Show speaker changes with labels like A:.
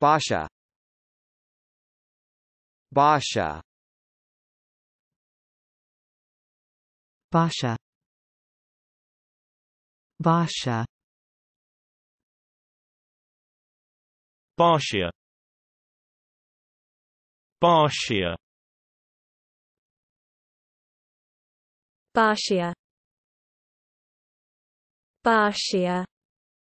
A: Basha Basha Basha Basha Basha. Basha. Basha. Basha.